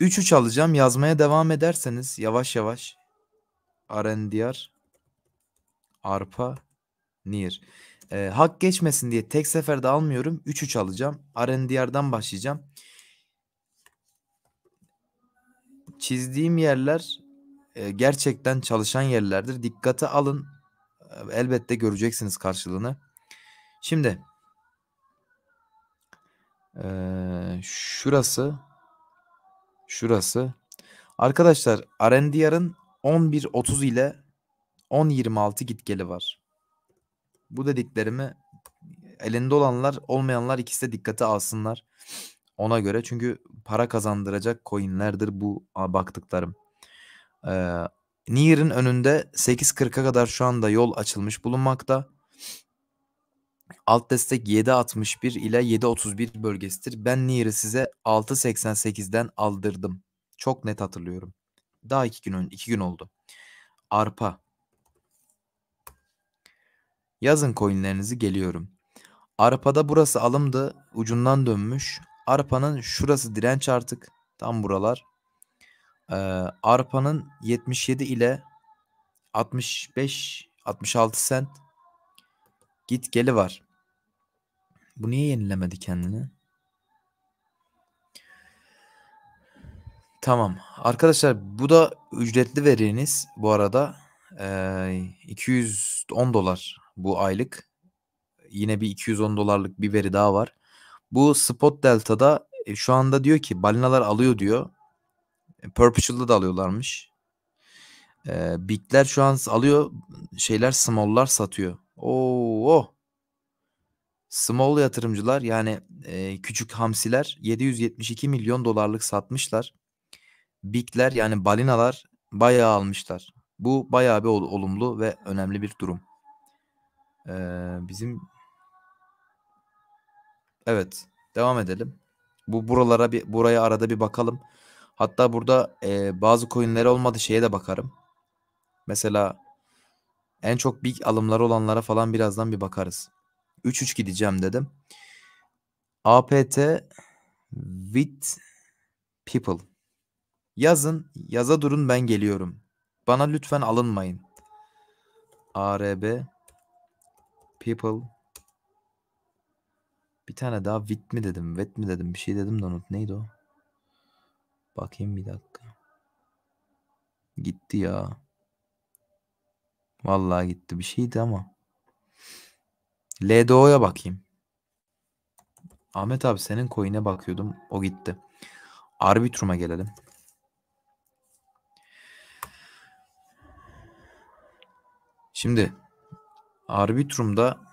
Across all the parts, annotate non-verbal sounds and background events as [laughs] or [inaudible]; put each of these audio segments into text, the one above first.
3-3 alacağım. Yazmaya devam ederseniz yavaş yavaş arendiyar, arpa, nir. E, hak geçmesin diye tek seferde almıyorum. 3-3 alacağım. Arendiyar'dan başlayacağım. Çizdiğim yerler e, gerçekten çalışan yerlerdir. Dikkate alın. E, elbette göreceksiniz karşılığını. Şimdi e, şurası Şurası. Arkadaşlar Arendiyar'ın 11.30 ile 10.26 gitgeli var. Bu dediklerimi elinde olanlar olmayanlar ikisi de dikkate alsınlar. Ona göre çünkü para kazandıracak coinlerdir bu baktıklarım. Ee, Near'ın önünde 8.40'a kadar şu anda yol açılmış bulunmakta. Alt destek 7.61 ile 7.31 bölgesidir. Ben Near'ı size 6.88'den aldırdım. Çok net hatırlıyorum. Daha iki gün önce 2 gün oldu. Arpa. Yazın coinlerinizi geliyorum. Arpada burası alımdı. Ucundan dönmüş. Arpanın şurası direnç artık. Tam buralar. Ee, arpanın 77 ile 65 66 sent git geli var. Bu niye yenilemedi kendini? Tamam. Arkadaşlar bu da ücretli veriniz bu arada. E, ee, 210 dolar bu aylık. Yine bir 210 dolarlık bir veri daha var. Bu Spot Delta'da e, şu anda diyor ki balinalar alıyor diyor. E, Perpetual'da da alıyorlarmış. E, bigler şu an alıyor şeyler small'lar satıyor. Oo, oh. Small yatırımcılar yani e, küçük hamsiler 772 milyon dolarlık satmışlar. Bigler yani balinalar bayağı almışlar. Bu bayağı bir olumlu ve önemli bir durum. Ee, bizim evet devam edelim. Bu buralara bir buraya arada bir bakalım. Hatta burada e, bazı coinlere olmadı şeye de bakarım. Mesela en çok big alımları olanlara falan birazdan bir bakarız. 3-3 gideceğim dedim. APT with people. Yazın, yaza durun ben geliyorum. Bana lütfen alınmayın. ARB people bir tane daha with mi dedim, wet mi dedim bir şey dedim de unut. Neydi o? Bakayım bir dakika. Gitti ya. Vallahi gitti bir şeydi ama. LDO'ya bakayım. Ahmet abi senin coin'e bakıyordum. O gitti. Arbitrum'a gelelim. Şimdi Arbitrum'da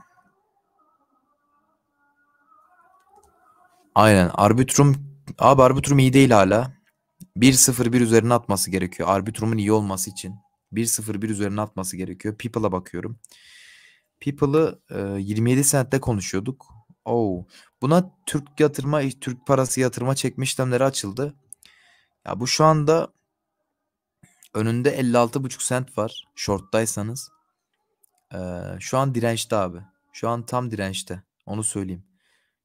Aynen. Arbitrum abi Arbitrum iyi değil hala. 1-0-1 üzerine atması gerekiyor. Arbitrum'un iyi olması için. 1-0-1 üzerine atması gerekiyor. People'a bakıyorum. People'ı e, 27 sentte konuşuyorduk. Oh. Buna Türk yatırma, Türk parası yatırma çekme işlemleri açıldı. Ya bu şu anda önünde 56,5 sent var. Short'taysanız. Ee, şu an dirençte abi. Şu an tam dirençte. Onu söyleyeyim.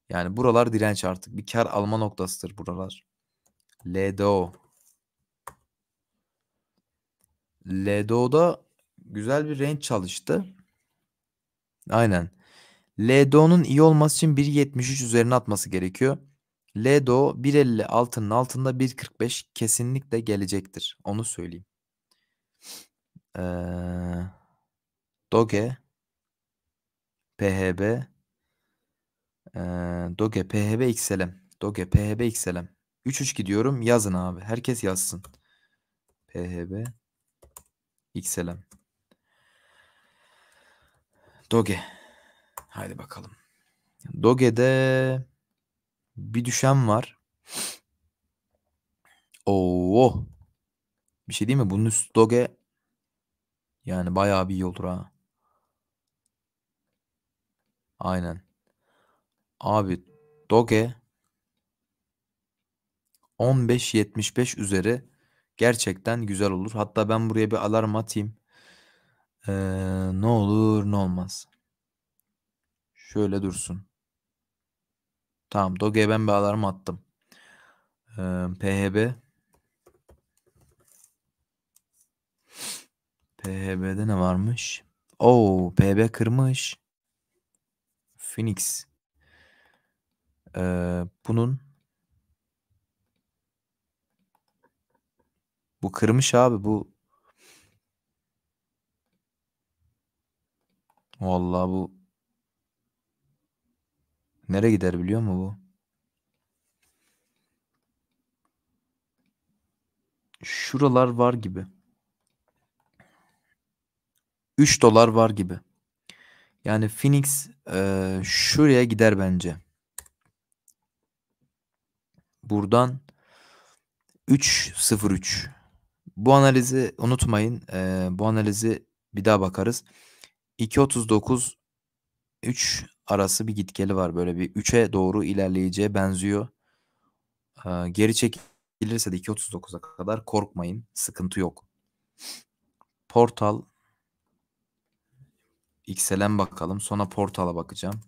Yani buralar direnç artık. Bir kar alma noktasıdır buralar. LDO. LDO'da güzel bir range çalıştı. Aynen. LDO'nun iyi olması için 1.73 üzerine atması gerekiyor. LDO 1.50 altının altında 1.45 kesinlikle gelecektir. Onu söyleyeyim. Ee, Doge PHB ee, Doge PHB XLM Doge PHB XLM 33 3 gidiyorum yazın abi. Herkes yazsın. PHB XLM Doge. Haydi bakalım. Doge'de bir düşen var. Oo. Bir şey değil mi? Bunun üstü Doge yani bayağı bir iyi olur ha. Aynen. Abi Doge 15.75 üzeri gerçekten güzel olur. Hatta ben buraya bir alarm atayım. Ee, ne olur ne olmaz. Şöyle dursun. Tamam Doge'ye ben bir alarm attım. Ee, PHB PHB'de ne varmış? Oo PHB kırmış. Phoenix. Ee, bunun bu kırmış abi bu Vallahi bu nereye gider biliyor musun bu? Şuralar var gibi. 3 dolar var gibi. Yani Phoenix e, şuraya gider bence. Buradan 3.03. Bu analizi unutmayın. E, bu analizi bir daha bakarız. 2.39 3 arası bir gitgeli var. Böyle bir 3'e doğru ilerleyeceğe benziyor. Ee, geri çekilirse de 2.39'a kadar korkmayın. Sıkıntı yok. Portal XLM bakalım. Sonra portala bakacağım.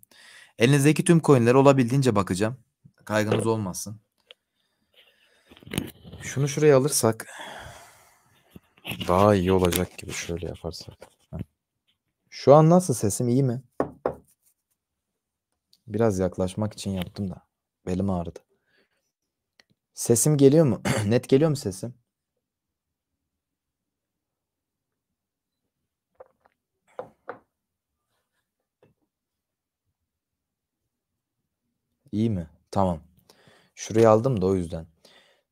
Elinizdeki tüm coinlere olabildiğince bakacağım. Kaygınız olmasın. Şunu şuraya alırsak daha iyi olacak gibi şöyle yaparsak. Şu an nasıl sesim iyi mi? Biraz yaklaşmak için yaptım da. Belim ağrıdı. Sesim geliyor mu? [clears throat] Net geliyor mu sesim? İyi mi? Tamam. Şurayı aldım da o yüzden.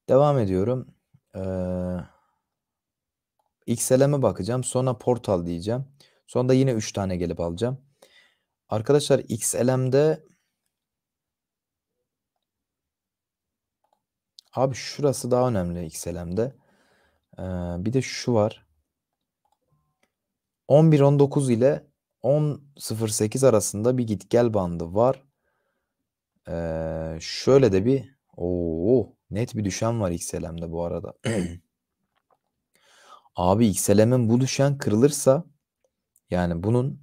Devam ediyorum. Ee, XLM'e bakacağım. Sonra portal diyeceğim. Sonra da yine 3 tane gelip alacağım. Arkadaşlar XLM'de Abi şurası daha önemli XLM'de. Ee, bir de şu var. 11-19 ile 10.08 arasında bir git gel bandı var. Ee, şöyle de bir ooo net bir düşen var XLM'de bu arada. [clears throat] Abi XLM'in bu düşen kırılırsa yani bunun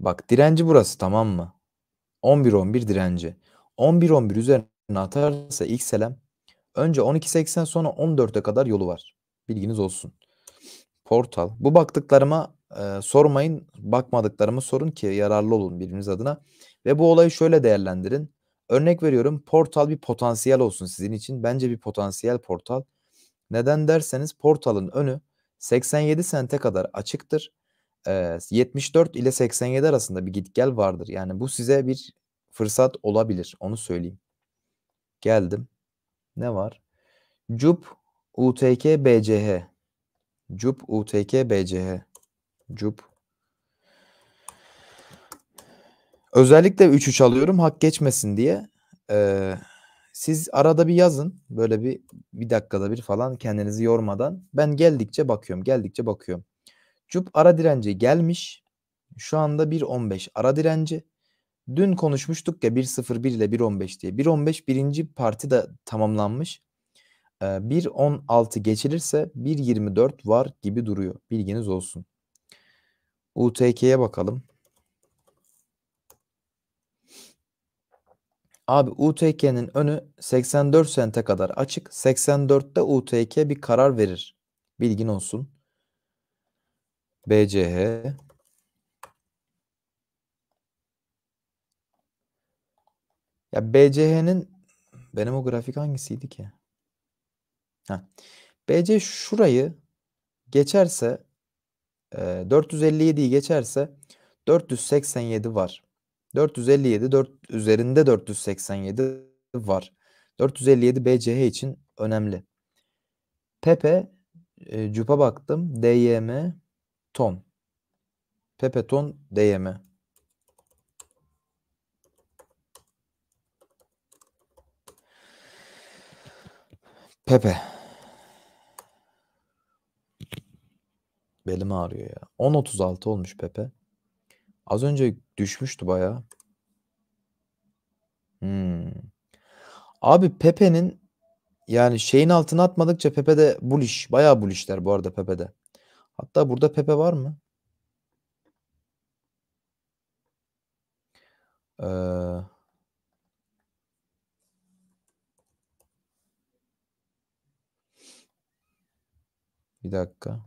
bak direnci burası tamam mı? 11-11 direnci. 11-11 üzerine atarsa ilk selam. önce 12-80 sonra 14'e kadar yolu var. Bilginiz olsun. Portal. Bu baktıklarıma e, sormayın. Bakmadıklarımı sorun ki yararlı olun birbiriniz adına. Ve bu olayı şöyle değerlendirin. Örnek veriyorum portal bir potansiyel olsun sizin için. Bence bir potansiyel portal. Neden derseniz portalın önü 87 sente kadar açıktır. 74 ile 87 arasında bir git gel vardır. Yani bu size bir fırsat olabilir. Onu söyleyeyim. Geldim. Ne var? Cup UTK BCH. Cup UTK BCH. Cup. Özellikle 3'ü çalıyorum hak geçmesin diye. Ee, siz arada bir yazın. Böyle bir bir dakikada bir falan kendinizi yormadan. Ben geldikçe bakıyorum. Geldikçe bakıyorum. Cup ara direnci gelmiş. Şu anda 1.15 ara direnci. Dün konuşmuştuk ya 1.01 ile 1.15 diye. 1.15 birinci parti de tamamlanmış. 1.16 ee, geçilirse 1.24 var gibi duruyor. Bilginiz olsun. UTK'ye bakalım. Abi UTK'nin önü 84 sente kadar açık. 84'te UTK bir karar verir. Bilgin olsun. BCH Ya BCH'nin benim o grafik hangisiydi ki? Ha. BC şurayı geçerse 457'yi e, geçerse 487 var. 457 4 üzerinde 487 var. 457 BCH için önemli. Pepe e, Cup'a baktım. DYM ton. Pepe Pepeton DM. Pepe. Belim ağrıyor ya. 10.36 olmuş Pepe. Az önce düşmüştü baya. Hmm. Abi Pepe'nin yani şeyin altına atmadıkça Pepe'de buliş, baya bulişler bu arada Pepe'de. Hatta burada Pepe var mı? Ee, bir dakika.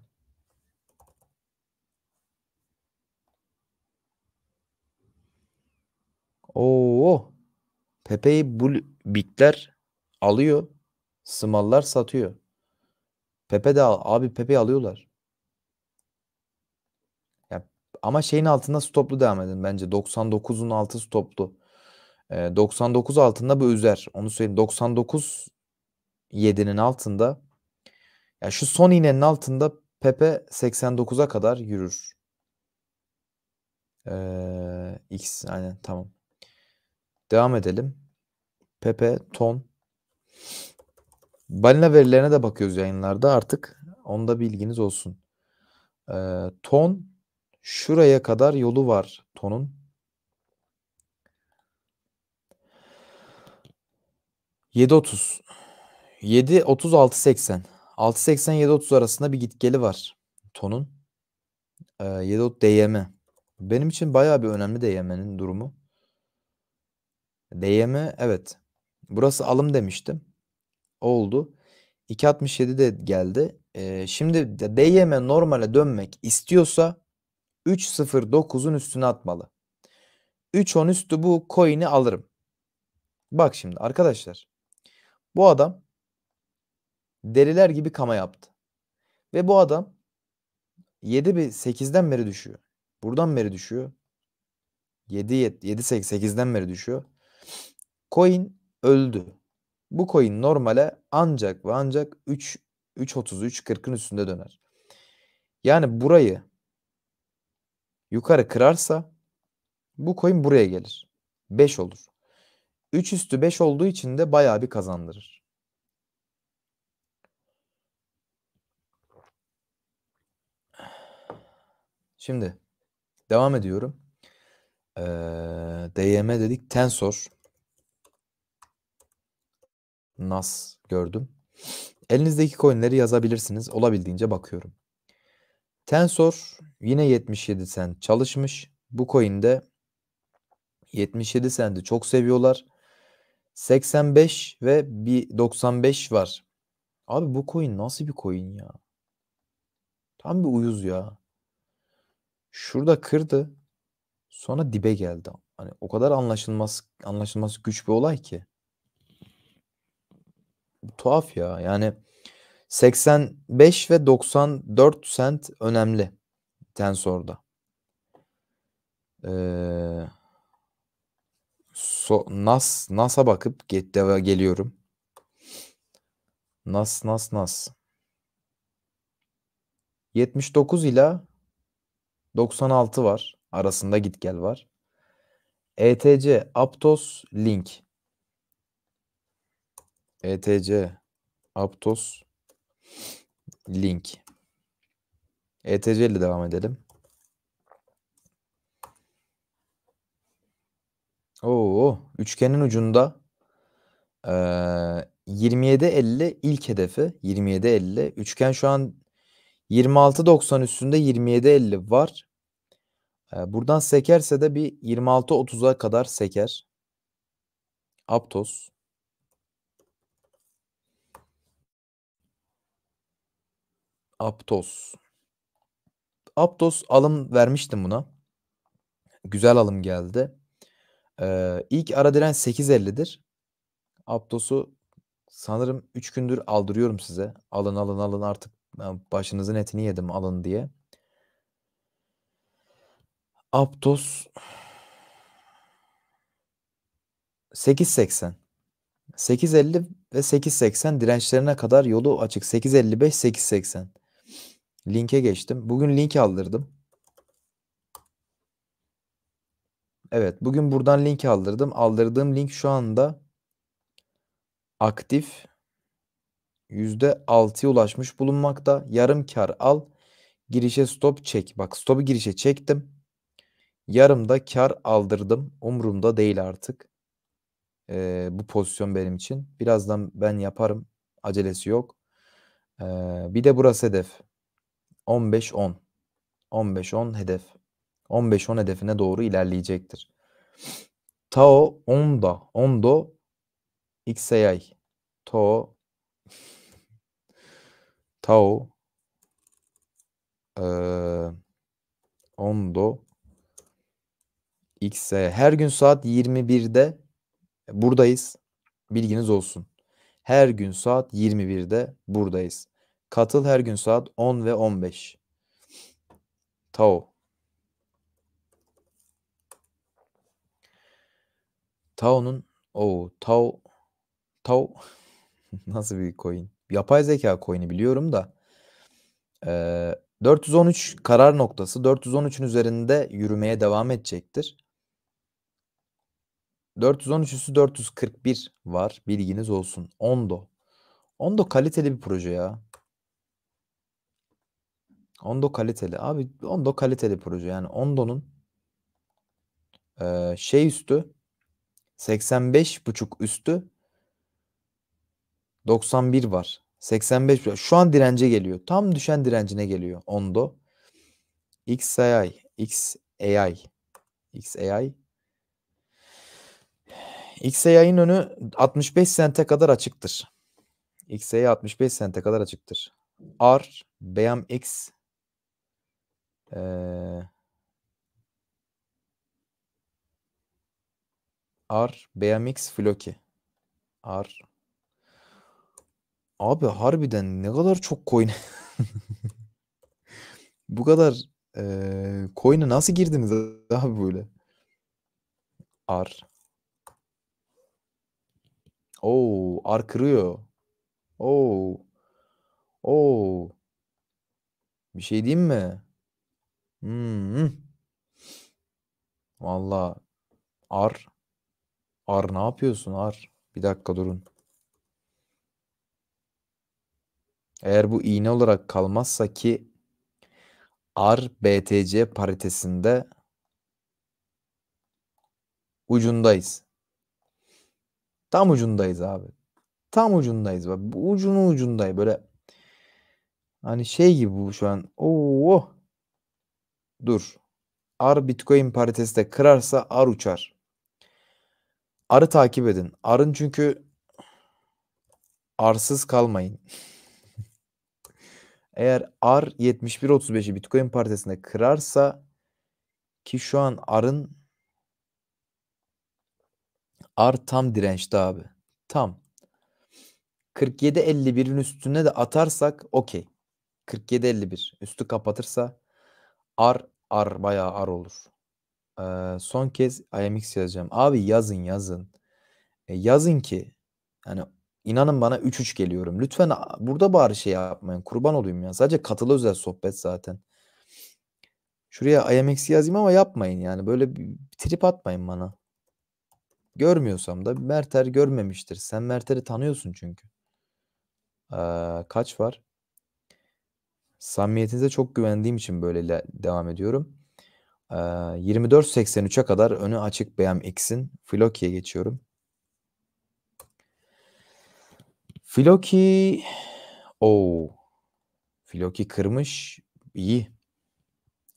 Oo. Pepe'yi bu bitler alıyor. Smallar satıyor. Pepe de al. Abi Pepe'yi alıyorlar. Ama şeyin altında stoplu devam edin bence. 99'un altı stoplu. E, ee, 99 altında bu üzer. Onu söyleyeyim. 99 7'nin altında ya şu son iğnenin altında Pepe 89'a kadar yürür. Ee, X aynen tamam. Devam edelim. Pepe ton. Balina verilerine de bakıyoruz yayınlarda artık. Onda bilginiz olsun. Ee, ton Şuraya kadar yolu var tonun. Yedi otuz. Yedi otuz altı seksen. Altı seksen yedi otuz arasında bir gitgeli var tonun. Ee, yedi otuz DYM. Benim için bayağı bir önemli DYM'nin durumu. DYM evet. Burası alım demiştim. O oldu. 2.67 de geldi. Ee, şimdi DYM normale dönmek istiyorsa 3.09'un üstüne atmalı. 3.10 üstü bu coin'i alırım. Bak şimdi arkadaşlar. Bu adam deriler gibi kama yaptı. Ve bu adam 7 bir 8'den beri düşüyor. Buradan beri düşüyor. 7 7 8'den beri düşüyor. Coin öldü. Bu coin normale ancak ve ancak 3 3.30 3.40'ın üstünde döner. Yani burayı yukarı kırarsa bu coin buraya gelir. 5 olur. 3 üstü 5 olduğu için de bayağı bir kazandırır. Şimdi devam ediyorum. Ee, DYM dedik. Tensor. NAS gördüm. Elinizdeki coinleri yazabilirsiniz. Olabildiğince bakıyorum. Tensor Yine 77 sent çalışmış. Bu coin'de 77 senti çok seviyorlar. 85 ve bir 95 var. Abi bu coin nasıl bir coin ya? Tam bir uyuz ya. Şurada kırdı. Sonra dibe geldi. Hani o kadar anlaşılmaz anlaşılmaz güç bir olay ki. Tuhaf ya. Yani 85 ve 94 sent önemli. Tensor'da. Ee, so, nas nas'a bakıp get geliyorum. Nas nas nas. 79 ile 96 var. Arasında git gel var. ETC Aptos Link. ETC Aptos Link. ETC ile devam edelim. Oo, üçgenin ucunda e, 27.50 ilk hedefi 27.50. Üçgen şu an 26.90 üstünde 27.50 var. E, buradan sekerse de bir 26.30'a kadar seker. Aptos. Aptos. Aptos alım vermiştim buna. Güzel alım geldi. Ee, ilk ara direnç 8.50'dir. Aptos'u sanırım 3 gündür aldırıyorum size. Alın alın alın artık başınızın etini yedim alın diye. Aptos 8.80 8.50 ve 8.80 dirençlerine kadar yolu açık. 8.55 8.80 Linke geçtim. Bugün link aldırdım. Evet bugün buradan link aldırdım. Aldırdığım link şu anda aktif yüzde %6'ya ulaşmış bulunmakta. Yarım kar al. Girişe stop çek. Bak stopu girişe çektim. Yarımda kar aldırdım. Umurumda değil artık. Ee, bu pozisyon benim için. Birazdan ben yaparım. Acelesi yok. Ee, bir de burası hedef. 15-10. 15-10 hedef. 15-10 hedefine doğru ilerleyecektir. Tao Onda. Ondo XAI. Tao [laughs] Tao e, Ondo XAI. Her gün saat 21'de buradayız. Bilginiz olsun. Her gün saat 21'de buradayız. Katıl her gün saat 10 ve 15. Tao. Tao'nun o Tao Tao [laughs] nasıl bir coin? Yapay zeka coin'i biliyorum da. Ee, 413 karar noktası 413'ün üzerinde yürümeye devam edecektir. 413 üstü 441 var. Bilginiz olsun. Ondo. Ondo kaliteli bir proje ya. Ondo kaliteli. Abi Ondo kaliteli proje. Yani Ondo'nun e, şey üstü 85 buçuk üstü 91 var. 85 şu an dirence geliyor. Tam düşen direncine geliyor Ondo. XAI, XAI, XAI. XAI'nin önü 65 sente kadar açıktır. XAI 65 sente kadar açıktır. R, BMX ee, R BMX Floki. R. Abi harbiden ne kadar çok coin. [laughs] Bu kadar e, coin'e nasıl girdiniz abi böyle? R. Oo, R kırıyor. Oo. Oo. Bir şey diyeyim mi? Hmm. Valla Ar. Ar ne yapıyorsun Ar? Bir dakika durun. Eğer bu iğne olarak kalmazsa ki Ar BTC paritesinde ucundayız. Tam ucundayız abi. Tam ucundayız. Bak, ucunu ucunday Böyle hani şey gibi bu şu an. Oo dur. Ar Bitcoin paritesi de kırarsa ar uçar. Arı takip edin. Arın çünkü arsız kalmayın. [laughs] Eğer ar 71.35'i Bitcoin paritesinde kırarsa ki şu an arın ar tam dirençte abi. Tam. 47.51'in üstüne de atarsak okey. 47.51 üstü kapatırsa Ar ar bayağı ar olur. Ee, son kez IMX yazacağım. Abi yazın yazın. E, yazın ki yani inanın bana 3-3 geliyorum. Lütfen burada bari şey yapmayın. Kurban olayım ya. Sadece katılı özel sohbet zaten. Şuraya IMX yazayım ama yapmayın yani. Böyle bir trip atmayın bana. Görmüyorsam da Merter görmemiştir. Sen Merter'i tanıyorsun çünkü. Ee, kaç var? Samimiyetinize çok güvendiğim için böyle devam ediyorum. Ee, 24.83'e kadar önü açık BMX'in. Floki'ye geçiyorum. Floki o oh, Floki kırmış. iyi.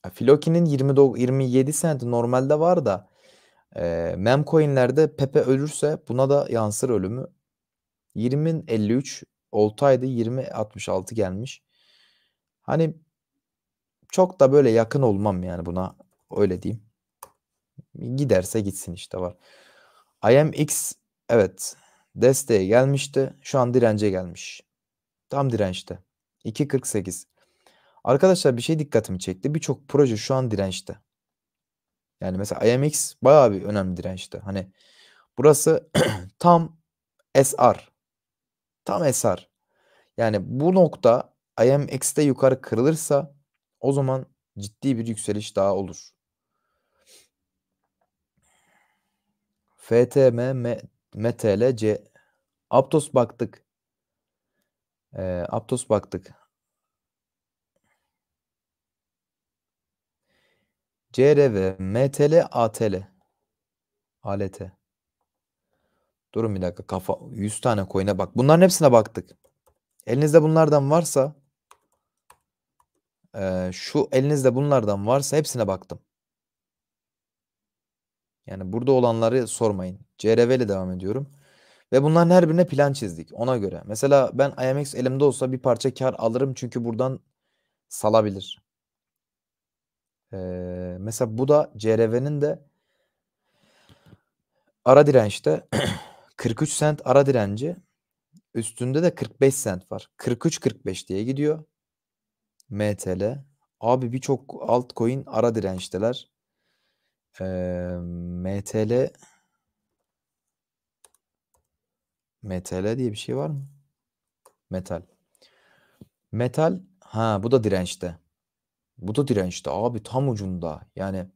E, Floki'nin 20 27 senti normalde var da e, memcoin'lerde Pepe ölürse buna da yansır ölümü. 20.53 oltaydı 20.66 gelmiş. Hani çok da böyle yakın olmam yani buna öyle diyeyim. Giderse gitsin işte var. IMX evet desteğe gelmişti. Şu an dirence gelmiş. Tam dirençte. 2.48. Arkadaşlar bir şey dikkatimi çekti. Birçok proje şu an dirençte. Yani mesela IMX bayağı bir önemli dirençte. Hani burası [clears throat] tam SR. Tam SR. Yani bu nokta IMX'de yukarı kırılırsa o zaman ciddi bir yükseliş daha olur. FTM, MTL, C. Aptos baktık. E, Aptos baktık. CRV, MTL, ATL. ALT. Durun bir dakika kafa 100 tane koyuna bak. Bunların hepsine baktık. Elinizde bunlardan varsa ee, şu elinizde bunlardan varsa hepsine baktım. Yani burada olanları sormayın. CRV ile devam ediyorum. Ve bunların her birine plan çizdik ona göre. Mesela ben IMX elimde olsa bir parça kar alırım çünkü buradan salabilir. Ee, mesela bu da CRV'nin de ara dirençte 43 [clears throat] sent ara direnci üstünde de 45 sent var. 43-45 diye gidiyor. MTL. Abi birçok altcoin ara dirençteler. E, ee, MTL MTL diye bir şey var mı? Metal. Metal ha bu da dirençte. Bu da dirençte abi tam ucunda. Yani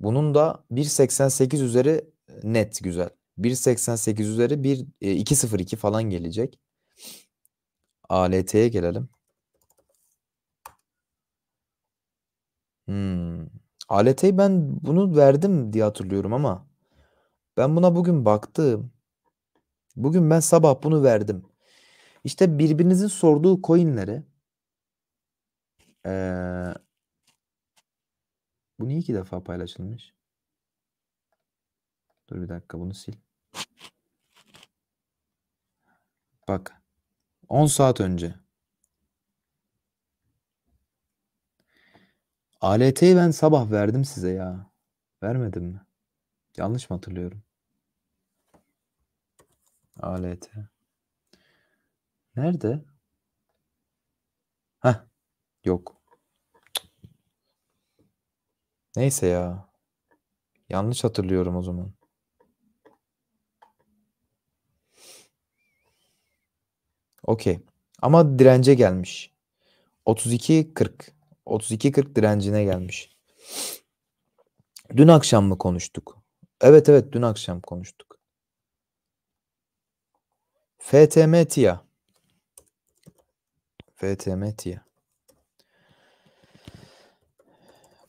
bunun da 1.88 üzeri net güzel. 1.88 üzeri 1 2.02 e, falan gelecek. ALT'ye gelelim. Hımm. ALT'yi ben bunu verdim diye hatırlıyorum ama ben buna bugün baktım. Bugün ben sabah bunu verdim. İşte birbirinizin sorduğu coin'lere Eee Bu niye iki defa paylaşılmış? Dur bir dakika bunu sil. Bak, 10 saat önce. ALT'yi ben sabah verdim size ya. Vermedim mi? Yanlış mı hatırlıyorum? ALT. Nerede? Heh. Yok. Neyse ya. Yanlış hatırlıyorum o zaman. Okey. Ama dirence gelmiş. 32-40. 32 40 direncine gelmiş. Dün akşam mı konuştuk? Evet evet dün akşam konuştuk. FTM TİA. FTM TİA.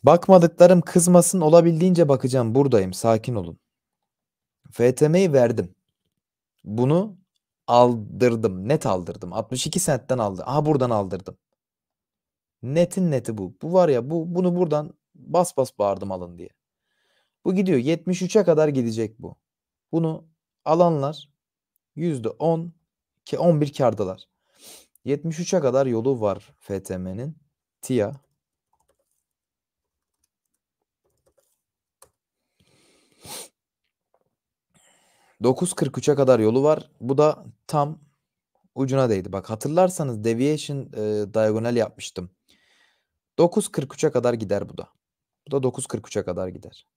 Bakmadıklarım kızmasın olabildiğince bakacağım buradayım sakin olun. FTM'yi verdim. Bunu aldırdım. Net aldırdım. 62 sentten aldı. Aha buradan aldırdım. Netin neti bu. Bu var ya bu bunu buradan bas bas bağırdım alın diye. Bu gidiyor 73'e kadar gidecek bu. Bunu alanlar %10 ki 11 kardalar. 73'e kadar yolu var FTM'nin. TIA. ...9.43'e kadar yolu var. Bu da tam ucuna değdi. Bak hatırlarsanız deviation e, diagonal yapmıştım. 9.43'e kadar gider bu da. Bu da 9.43'e kadar gider.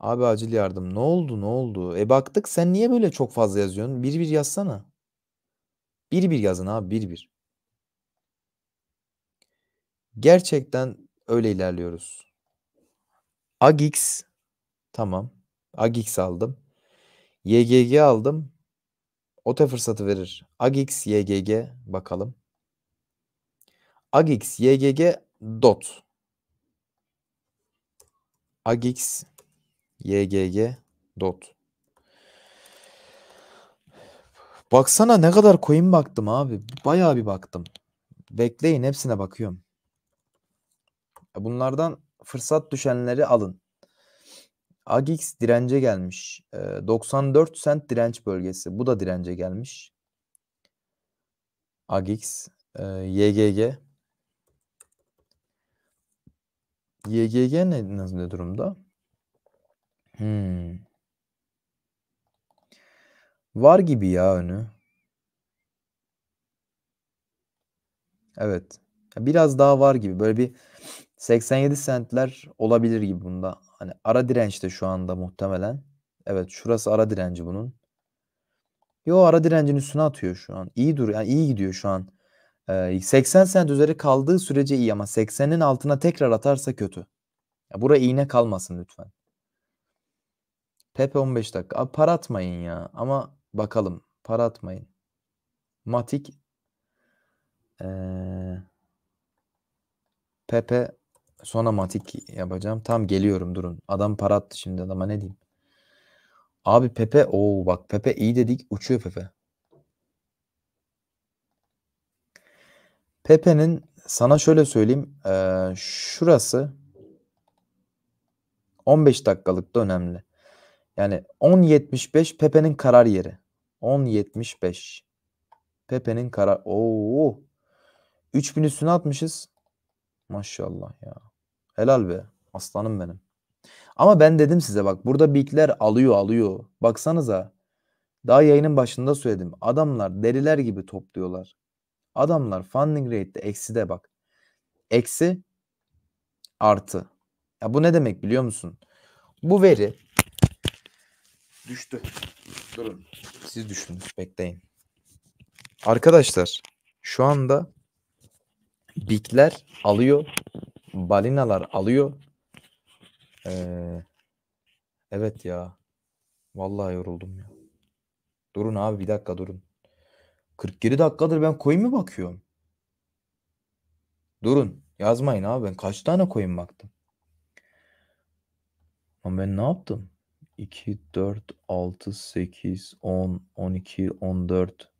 Abi acil yardım. Ne oldu ne oldu? E baktık sen niye böyle çok fazla yazıyorsun? Bir bir yazsana. Bir bir yazın abi bir bir. Gerçekten öyle ilerliyoruz. Agix tamam. Agix aldım. YGG aldım. Ote fırsatı verir. Agix, YGG bakalım agx ygg dot agx ygg dot Baksana ne kadar coin baktım abi. Bayağı bir baktım. Bekleyin hepsine bakıyorum. E, bunlardan fırsat düşenleri alın. AGX dirence gelmiş. 94 e, sent direnç bölgesi. Bu da dirence gelmiş. AGX, e, YGG. YGG ne, ne durumda? Hmm. Var gibi ya önü. Evet. Biraz daha var gibi. Böyle bir 87 sentler olabilir gibi bunda. Hani ara direnç de şu anda muhtemelen. Evet şurası ara direnci bunun. Yo ara direncin üstüne atıyor şu an. İyi dur yani iyi gidiyor şu an. 80 sent üzeri kaldığı sürece iyi ama 80'in altına tekrar atarsa kötü. Ya bura iğne kalmasın lütfen. Pepe 15 dakika. Abi para atmayın ya. Ama bakalım. Para atmayın. Matik. Ee, Pepe sonra matik yapacağım. Tam geliyorum durun. Adam para attı şimdi adama ne diyeyim. Abi Pepe Oo bak Pepe iyi dedik uçuyor Pepe. Pepe'nin sana şöyle söyleyeyim. E, şurası 15 dakikalık da önemli. Yani 10.75 Pepe'nin karar yeri. 10.75 Pepe'nin karar... Oo. 3000 üstüne atmışız. Maşallah ya. Helal be. Aslanım benim. Ama ben dedim size bak burada bigler alıyor alıyor. Baksanıza. Daha yayının başında söyledim. Adamlar deriler gibi topluyorlar. Adamlar funding rate'de eksi de bak. Eksi artı. Ya bu ne demek biliyor musun? Bu veri düştü. Durun. Siz düşünün, Bekleyin. Arkadaşlar şu anda bikler alıyor. Balinalar alıyor. Ee, evet ya. Vallahi yoruldum ya. Durun abi bir dakika durun. 47 dakikadır ben coin mi bakıyorum? Durun yazmayın abi ben kaç tane coin baktım? Ama ben ne yaptım? 2, 4, 6, 8, 10, 12, 14,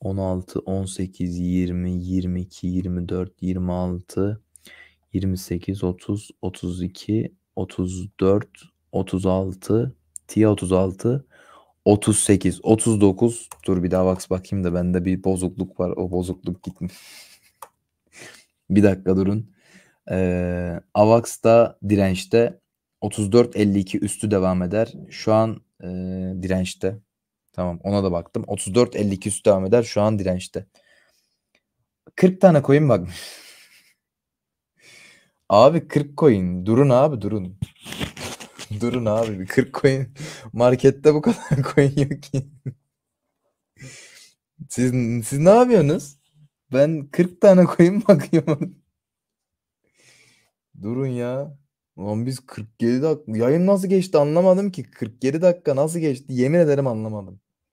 16, 18, 20, 22, 24, 26, 28, 30, 32, 34, 36, T36, 38, 39. Dur bir daha box bakayım da bende bir bozukluk var. O bozukluk gitmiş. [laughs] bir dakika durun. Ee, da dirençte 34.52 üstü devam eder. Şu an e, dirençte. Tamam ona da baktım. 34.52 üstü devam eder. Şu an dirençte. 40 tane koyun bak. [laughs] abi 40 koyun. Durun abi durun. [laughs] Durun abi bir 40 coin. Markette bu kadar coin [laughs] yok ki. siz, siz ne yapıyorsunuz? Ben 40 tane coin [laughs] bakıyorum. Durun ya. Lan biz 47 dakika yayın nasıl geçti anlamadım ki. 47 dakika nasıl geçti yemin ederim anlamadım.